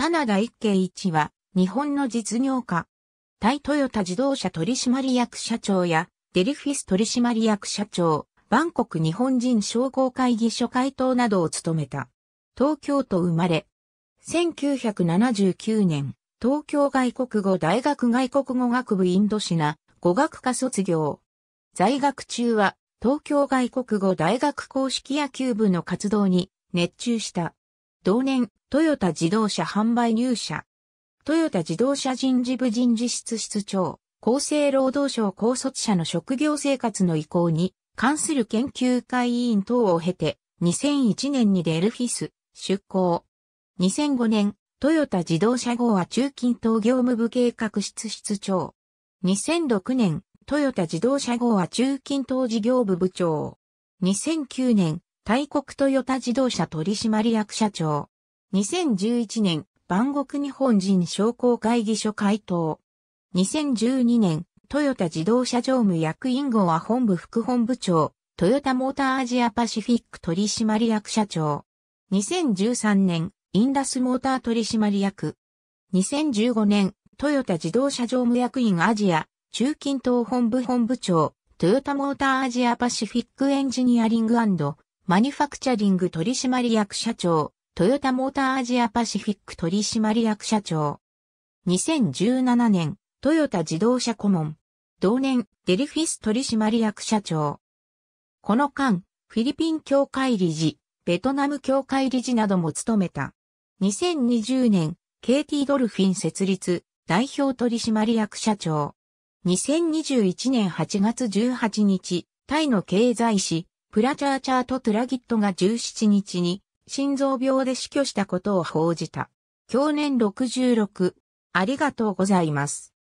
棚田一慶一は、日本の実業家。タイトヨタ自動車取締役社長や、デリフィス取締役社長、バンコク日本人商工会議所会頭などを務めた。東京都生まれ。1979年、東京外国語大学外国語学部インドシナ、語学科卒業。在学中は、東京外国語大学公式野球部の活動に熱中した。同年、トヨタ自動車販売入社。トヨタ自動車人事部人事室室長、厚生労働省高卒者の職業生活の移行に関する研究会委員等を経て、2001年にデルフィス出向。2005年、トヨタ自動車号は中近東業務部計画室室長。2006年、トヨタ自動車号は中近東事業部部長。2009年、大国トヨタ自動車取締役社長。2011年、万国日本人商工会議所回答。2012年、トヨタ自動車常務役員号は本部副本部長、トヨタモーターアジアパシフィック取締役社長。2013年、インダスモーター取締役。2015年、トヨタ自動車常務役員アジア、中近東本部本部長、トヨタモーターアジアパシフィックエンジニアリングマニファクチャリング取締役社長。トヨタモーターアジアパシフィック取締役社長。2017年、トヨタ自動車顧問。同年、デリフィス取締役社長。この間、フィリピン協会理事、ベトナム協会理事なども務めた。2020年、KT ドルフィン設立、代表取締役社長。2021年8月18日、タイの経済誌、プラチャーチャートトゥラギットが17日に、心臓病で死去したことを報じた。去年66、ありがとうございます。